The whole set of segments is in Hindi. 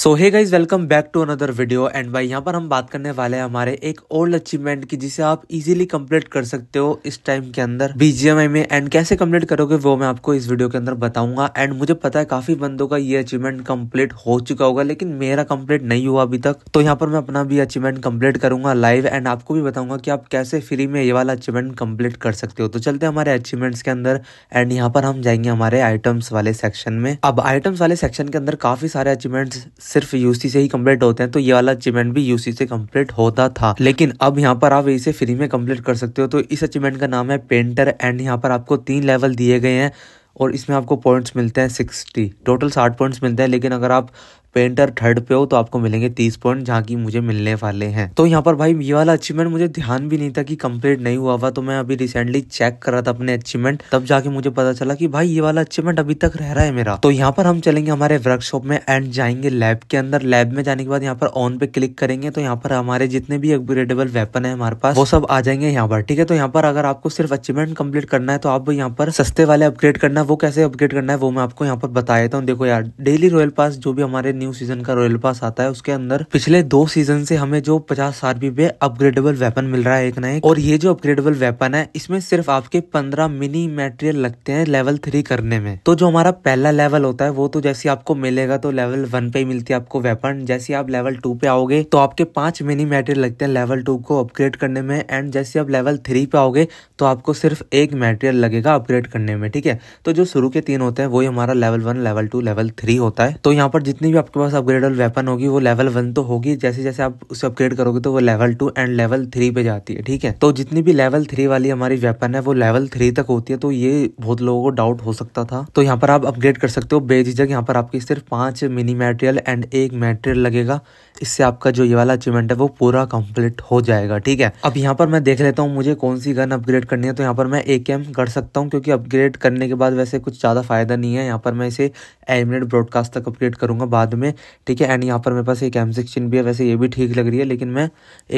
so hey guys welcome back to another video and भाई यहाँ पर हम बात करने वाले हैं हमारे एक ओल्ड अचीवमेंट की जिसे आप इजीली कंप्लीट कर सकते हो इस टाइम के अंदर बीजीएमआई में एंड कैसे कंप्लीट करोगे वो मैं आपको इस वीडियो के अंदर बताऊंगा एंड मुझे पता है काफी बंदों का ये अचीवमेंट कम्प्लीट हो चुका होगा लेकिन मेरा कम्प्लीट नहीं हुआ अभी तक तो यहाँ पर मैं अपना भी अचीवमेंट कम्प्लीट करूंगा लाइव एंड आपको भी बताऊंगा कि आप कैसे फ्री में ये वाला अचीवमेंट कम्प्लीट कर सकते हो तो चलते हमारे अचीवमेंट्स के अंदर एंड यहाँ पर हम जाएंगे हमारे आइटम्स वाले सेक्शन में अब आइटम्स वाले सेक्शन के अंदर काफी सारे अचीवमेंट्स सिर्फ यूसी से ही कम्प्लीट होते हैं तो ये वाला अचीवमेंट भी यूसी से कम्प्लीट होता था लेकिन अब यहाँ पर आप इसे फ्री में कम्प्लीट कर सकते हो तो इस अचीवमेंट का नाम है पेंटर एंड यहाँ पर आपको तीन लेवल दिए गए हैं और इसमें आपको पॉइंट्स मिलते हैं सिक्सटी टोटल साठ पॉइंट्स मिलते हैं लेकिन अगर आप पेंटर थर्ड पे हो तो आपको मिलेंगे तीस पॉइंट जहाँ की मुझे मिलने वाले हैं तो यहाँ पर भाई ये वाला अचीवमेंट मुझे ध्यान भी नहीं था कि कंप्लीट नहीं हुआ हुआ तो मैं अभी रिसेंटली चेक कर रहा था अपने अचीवमेंट तब जाके मुझे पता चला कि भाई ये वाला अचीवमेंट अभी तक रह रहा है मेरा तो यहाँ पर हम चलेंगे हमारे वर्कशॉप में एंड जाएंगे लैब के अंदर लैब में जाने के बाद यहाँ पर ऑन पे क्लिक करेंगे तो यहाँ पर हमारे जितने भी अपग्रेडेबल वेपन है हमारे पास वो सब आ जाएंगे यहाँ पर ठीक है तो यहाँ पर अगर आपको सिर्फ अचीवमेंट कम्प्लीट करना है तो आप यहाँ पर सस्ते वाले अपग्रेड करना है वो कैसे अपग्रेड करना है वो मैं आपको यहाँ पर बता देता हूँ देखो यार डेली रॉयल पास जो भी हमारे न्यू सीजन का रॉयल पास आता है उसके अंदर पिछले दो सीजन से हमें जो पचास आरपी पे अपग्रेडेबल वेपन मिल रहा है एक नए और ये जो अपग्रेडेबल वेपन है इसमें सिर्फ आपके पंद्रह मिनी मेटेरियल लगते हैं लेवल थ्री करने में तो जो हमारा पहला लेवल होता है वो तो जैसे आपको मिलेगा तो लेवल वन पे मिलती है आपको वेपन जैसे आप लेवल टू पे आओगे तो आपके पांच मिनी मेटेरियल लगते हैं लेवल टू को अपग्रेड करने में एंड जैसे आप लेवल थ्री पे आओगे तो आपको सिर्फ एक मेटेरियल लगेगा अपग्रेड करने में ठीक है तो जो शुरू के तीन होते हैं वही हमारा level one level two level three होता है तो यहाँ पर जितनी भी आप आपके पास अपग्रेडेबल वेपन होगी वो लेवल वन तो होगी जैसे जैसे आप उसे अपग्रेड करोगे तो वो level two and level three पे जाती है ठीक है तो जितनी भी लेवल थ्री वाली हमारी वेपन है वो लेवल थ्री तक होती है तो ये बहुत लोगों को डाउट हो सकता था तो यहाँ पर आप अपग्रेड कर सकते हो बेझिझक यहाँ पर आपकी सिर्फ पांच मिनी मेटेरियल एंड एक मेटेरियल लगेगा इससे आपका जो ये वाला अचीवमेंट है वो पूरा कंप्लीट हो जाएगा ठीक है अब यहाँ पर मैं देख लेता हूँ मुझे कौन सी गन अपग्रेड करनी है तो यहाँ पर मैं एक एम कर सकता हूँ क्योंकि अपग्रेड करने के बाद वैसे कुछ ज़्यादा फायदा नहीं है यहाँ पर मैं इसे एलिमिनेट ब्रॉडकास्ट तक अपग्रेड करूंगा बाद में में ठीक है एंड यहाँ पर मेरे पास एक एम सिक्सटीन भी है वैसे ये भी ठीक लग रही है लेकिन मैं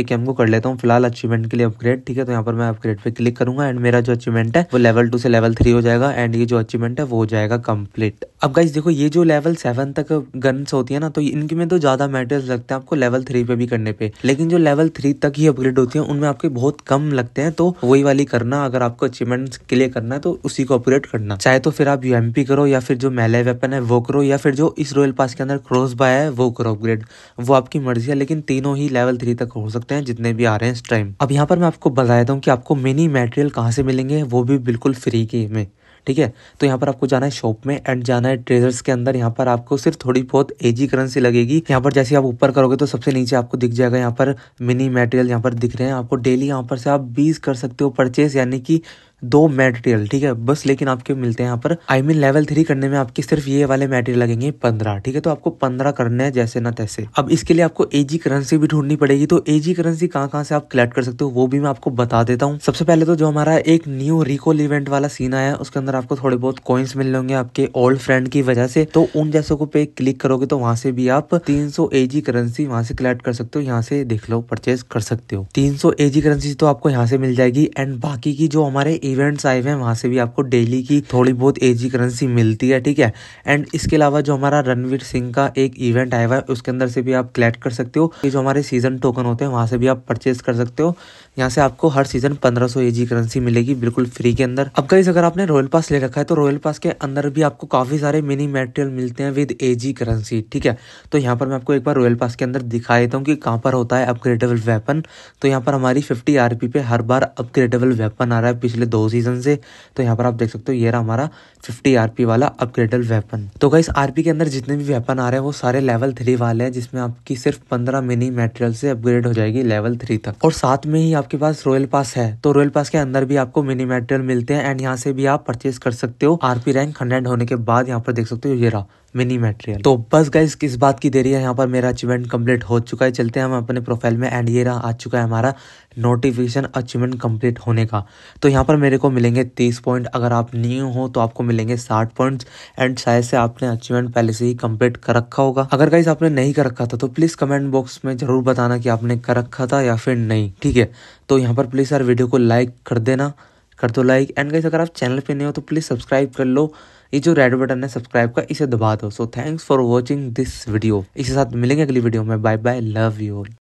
एक एम को कर लेता हूँ फिलहाल अचीवमेंट के लिए अपग्रेड ठीक है तो यहाँ पर मैं अपग्रेड पर क्लिक करूंगा एंड मेरा जो अचीवमेंट है वो लेवल टू से लेवल थ्री हो जाएगा एंड ये जो अचीवमेंट है वो हो जाएगा कम्प्लीट अब गाइज देखो ये जो लेवल सेवन तक गन्स होती है ना तो इनके में तो ज़्यादा मेटल्स लगते हैं आपको लेवल थ्री पे भी करने पे लेकिन जो लेवल थ्री तक ही अपग्रेड होती है उनमें आपके बहुत कम लगते हैं तो वही वाली करना अगर आपको अचीवमेंट के लिए करना है तो उसी को अपग्रेड करना चाहे तो फिर आप यूएमपी करो या फिर जो मेले वेपन है वो करो या फिर जो इस रॉयल पास के अंदर क्रोस बाय है वो करो अपग्रेड वो आपकी मर्जी है लेकिन तीनों ही लेवल थ्री तक हो सकते हैं जितने भी आ रहे हैं इस टाइम अब यहाँ पर मैं आपको बता देता हूँ कि आपको मिनी मटेरियल कहाँ से मिलेंगे वो भी बिल्कुल फ्री के में ठीक है तो यहाँ पर आपको जाना है शॉप में एंड जाना है ट्रेजर्स के अंदर यहाँ पर आपको सिर्फ थोड़ी बहुत एजी करेंसी लगेगी यहाँ पर जैसे आप ऊपर करोगे तो सबसे नीचे आपको दिख जाएगा यहाँ पर मिनी मटेरियल यहाँ पर दिख रहे हैं आपको डेली यहाँ पर से आप बीस कर सकते हो परचेज यानी कि दो मेटेरियल ठीक है बस लेकिन आपके मिलते हैं यहाँ पर I I mean mean, level three करने में आपके सिर्फ ये वाले मेटेरियल लगेंगे पंद्रह ठीक है तो आपको पंद्रह करने हैं जैसे ना तैसे अब इसके लिए आपको एजी करेंसी भी ढूंढनी पड़ेगी तो एजी करेंसी कहाँ कहाँ से आप कलेक्ट कर सकते हो वो भी मैं आपको बता देता हूँ सबसे पहले तो जो हमारा एक न्यू रिकॉल इवेंट वाला सीन आया उसके अंदर आपको थोड़े बहुत कॉइन्स मिल लेंगे आपके ओल्ड फ्रेंड की वजह से तो उन जैसों को पे क्लिक करोगे तो वहां से भी आप तीन एजी करेंसी वहां से कलेक्ट कर सकते हो यहाँ से देख लो परचेज कर सकते हो तीन एजी करेंसी तो आपको यहाँ से मिल जाएगी एंड बाकी की जो हमारे इवेंट्स आए हुए हैं वहाँ से भी आपको डेली की थोड़ी बहुत एजी करेंसी मिलती है ठीक है एंड इसके अलावा जो हमारा रणवीर सिंह का एक इवेंट आया हुआ है उसके अंदर से भी आप कलेक्ट कर सकते हो जो हमारे सीजन टोकन होते हैं वहाँ से भी आप परचेज कर सकते हो यहाँ से आपको हर सीजन 1500 सौ एजी करेंसी मिलेगी बिल्कुल फ्री के अंदर अब गाइज अगर आपने रॉयल पास ले रखा है तो रॉयल पास के अंदर भी आपको काफी सारे मिनी मेटेरियल मिलते हैं विद एजी करेंसी ठीक है तो यहाँ पर मैं आपको एक बार रॉयल पास के अंदर दिखा देता हूँ कि कहाँ पर होता है अपग्रेडेबल वेपन तो यहाँ पर हमारी फिफ्टी आर पे हर बार अपग्रेडेबल वेपन आ रहा है पिछले दो सीजन से तो यहाँ पर आप देख सकते हो ये रहा हमारा 50 आरपी वाला अपग्रेडल वेपन तो गाइस आरपी के अंदर जितने भी वेपन आ रहे हैं वो सारे लेवल थ्री वाले हैं जिसमें आपकी सिर्फ पंद्रह मिनी मेटेरियल से अपग्रेड हो जाएगी लेवल थ्री तक और साथ में ही आपके पास रॉयल पास है तो रॉयल पास के अंदर भी आपको मिनी मेटेरियल मिलते हैं एंड यहाँ से भी आप परचेज कर सकते हो आरपी रैंक हंड्रेड होने के बाद यहाँ पर देख सकते हो ये रहा मिनी मेटेरियल तो बस गाइज किस बात की देरी है यहाँ पर मेरा अचीवमेंट कंप्लीट हो चुका है चलते हैं हम अपने प्रोफाइल में एंड ये रहा आ चुका है हमारा नोटिफिकेशन अचीवमेंट कंप्लीट होने का तो यहाँ पर मेरे को मिलेंगे तीस पॉइंट अगर आप न्यू हो तो आपको मिलेंगे साठ पॉइंट्स एंड शायद से आपने अचीवमेंट पहले से ही कंप्लीट कर रखा होगा अगर गाइज आपने नहीं कर रखा था तो प्लीज़ कमेंट बॉक्स में ज़रूर बताना कि आपने कर रखा था या फिर नहीं ठीक है तो यहाँ पर प्लीज़ यार वीडियो को लाइक कर देना कर दो लाइक एंड गाइज अगर आप चैनल पर नहीं हो तो प्लीज़ सब्सक्राइब कर लो ये जो रेड बटन है सब्सक्राइब का इसे दबा दो so thanks for watching this video इसके साथ मिलेंगे अगली वीडियो में बाय बाय लव यू